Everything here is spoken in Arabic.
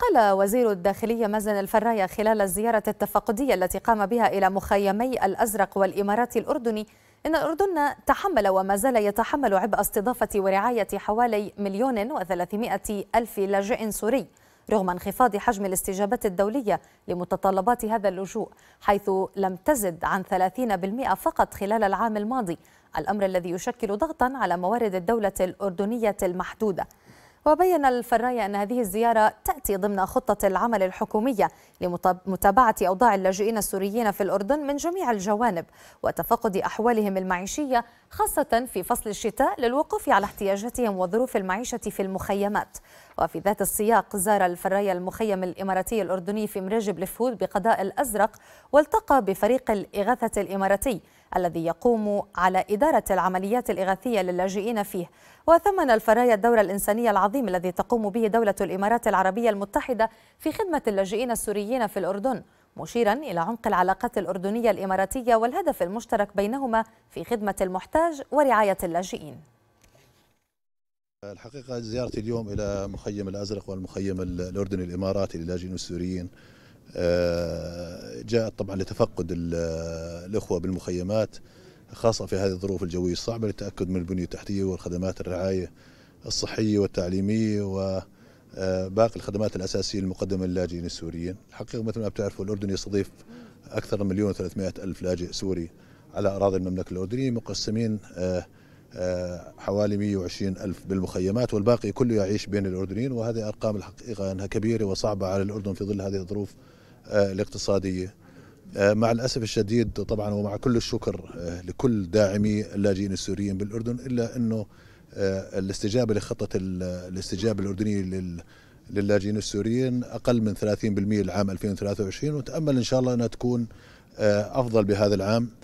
قال وزير الداخلية مازن الفراية خلال الزيارة التفقدية التي قام بها إلى مخيمي الأزرق والإمارات الأردني إن الأردن تحمل وما زال يتحمل عبء استضافة ورعاية حوالي مليون وثلاثمائة ألف لاجئ سوري رغم انخفاض حجم الاستجابات الدولية لمتطلبات هذا اللجوء حيث لم تزد عن 30% فقط خلال العام الماضي الأمر الذي يشكل ضغطا على موارد الدولة الأردنية المحدودة وبين الفراي أن هذه الزيارة تأتي ضمن خطة العمل الحكومية لمتابعة أوضاع اللاجئين السوريين في الأردن من جميع الجوانب وتفقد أحوالهم المعيشية خاصة في فصل الشتاء للوقوف على احتياجاتهم وظروف المعيشة في المخيمات وفي ذات السياق زار الفراي المخيم الإماراتي الأردني في مراجب لفود بقضاء الأزرق والتقى بفريق الإغاثة الإماراتي الذي يقوم على إدارة العمليات الإغاثية للاجئين فيه وثمن الفرايا الدور الإنساني العظيم الذي تقوم به دولة الإمارات العربية المتحدة في خدمة اللاجئين السوريين في الأردن مشيرا إلى عمق العلاقات الأردنية الإماراتية والهدف المشترك بينهما في خدمة المحتاج ورعاية اللاجئين الحقيقة زيارتي اليوم إلى مخيم الأزرق والمخيم الأردني الإماراتي للاجئين السوريين آه، جاءت طبعا لتفقد الإخوة بالمخيمات خاصة في هذه الظروف الجوية الصعبة للتأكد من البنية التحتية والخدمات الرعاية الصحية والتعليمية و آه، باقي الخدمات الأساسية المقدمة للاجئين السوريين الحقيقة مثل ما بتعرفوا الأردن يستضيف أكثر من مليون وثلاثمائة ألف لاجئ سوري على أراضي المملكة الأردنية مقسمين آه، حوالي 120 ألف بالمخيمات والباقي كله يعيش بين الأردنيين وهذه أرقام الحقيقة أنها كبيرة وصعبة على الأردن في ظل هذه الظروف آه، الاقتصادية آه، مع الأسف الشديد طبعا ومع كل الشكر آه، لكل داعمي اللاجئين السوريين بالأردن إلا أنه الاستجابة لخطة الاستجابة الأردنية لل للاجئين السوريين أقل من 30% العام 2023 ونتأمل إن شاء الله أنها تكون أفضل بهذا العام